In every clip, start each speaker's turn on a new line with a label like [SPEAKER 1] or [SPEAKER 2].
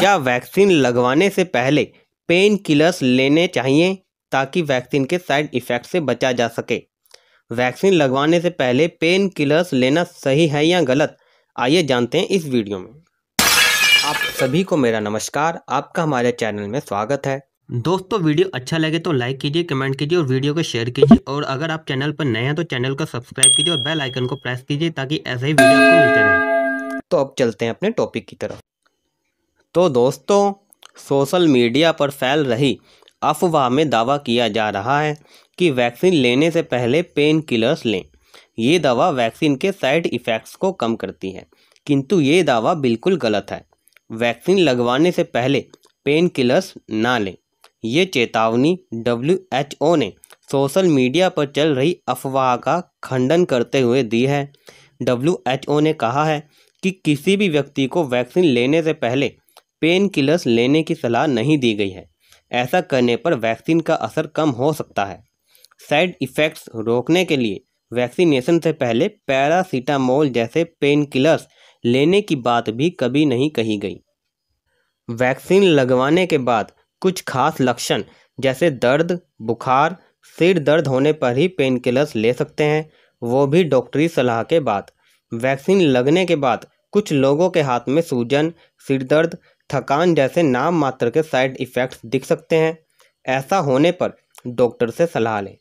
[SPEAKER 1] क्या वैक्सीन लगवाने से पहले पेन किलर्स लेने चाहिए ताकि वैक्सीन के साइड इफ़ेक्ट से बचा जा सके वैक्सीन लगवाने से पहले पेन किलर्स लेना सही है या गलत आइए जानते हैं इस वीडियो में आप सभी को मेरा नमस्कार आपका हमारे चैनल में स्वागत है दोस्तों वीडियो अच्छा लगे तो लाइक कीजिए कमेंट कीजिए और वीडियो को शेयर कीजिए और अगर आप चैनल पर नए हैं तो चैनल को सब्सक्राइब कीजिए और बेल आइकन को प्रेस कीजिए ताकि ऐसे ही वीडियो मिलते रहे तो अब चलते हैं अपने टॉपिक की तरफ तो दोस्तों सोशल मीडिया पर फैल रही अफवाह में दावा किया जा रहा है कि वैक्सीन लेने से पहले पेन किलर्स लें ये दवा वैक्सीन के साइड इफ़ेक्ट्स को कम करती है किंतु ये दावा बिल्कुल गलत है वैक्सीन लगवाने से पहले पेन किलर्स ना लें ये चेतावनी डब्ल्यू ने सोशल मीडिया पर चल रही अफवाह का खंडन करते हुए दी है डब्ल्यू ने कहा है कि किसी भी व्यक्ति को वैक्सीन लेने से पहले पेन किलर्स लेने की सलाह नहीं दी गई है ऐसा करने पर वैक्सीन का असर कम हो सकता है साइड इफ़ेक्ट्स रोकने के लिए वैक्सीनेशन से पहले पैरासीटामोल जैसे पेन किलर्स लेने की बात भी कभी नहीं कही गई वैक्सीन लगवाने के बाद कुछ खास लक्षण जैसे दर्द बुखार सिर दर्द होने पर ही पेन किलर्स ले सकते हैं वो भी डॉक्टरी सलाह के बाद वैक्सीन लगने के बाद कुछ लोगों के हाथ में सूजन सिरदर्द थकान जैसे नाम मात्र के साइड इफ़ेक्ट्स दिख सकते हैं ऐसा होने पर डॉक्टर से सलाह लें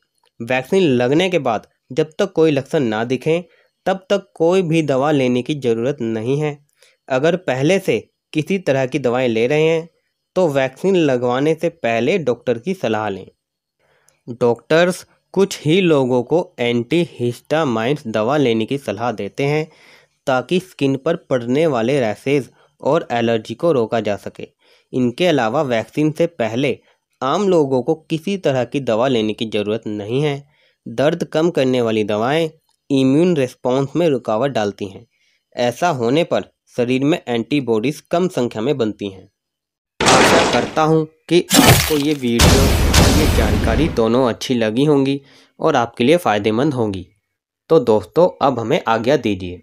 [SPEAKER 1] वैक्सीन लगने के बाद जब तक कोई लक्षण ना दिखें तब तक कोई भी दवा लेने की ज़रूरत नहीं है अगर पहले से किसी तरह की दवाएं ले रहे हैं तो वैक्सीन लगवाने से पहले डॉक्टर की सलाह लें डॉक्टर्स कुछ ही लोगों को एंटी हिस्टामाइंस दवा लेने की सलाह देते हैं ताकि स्किन पर पड़ने वाले रैसेज और एलर्जी को रोका जा सके इनके अलावा वैक्सीन से पहले आम लोगों को किसी तरह की दवा लेने की ज़रूरत नहीं है दर्द कम करने वाली दवाएं इम्यून रिस्पॉन्स में रुकावट डालती हैं ऐसा होने पर शरीर में एंटीबॉडीज़ कम संख्या में बनती हैं आशा करता हूँ कि आपको ये वीडियो और ये जानकारी दोनों अच्छी लगी होंगी और आपके लिए फ़ायदेमंद होंगी तो दोस्तों अब हमें आज्ञा दीजिए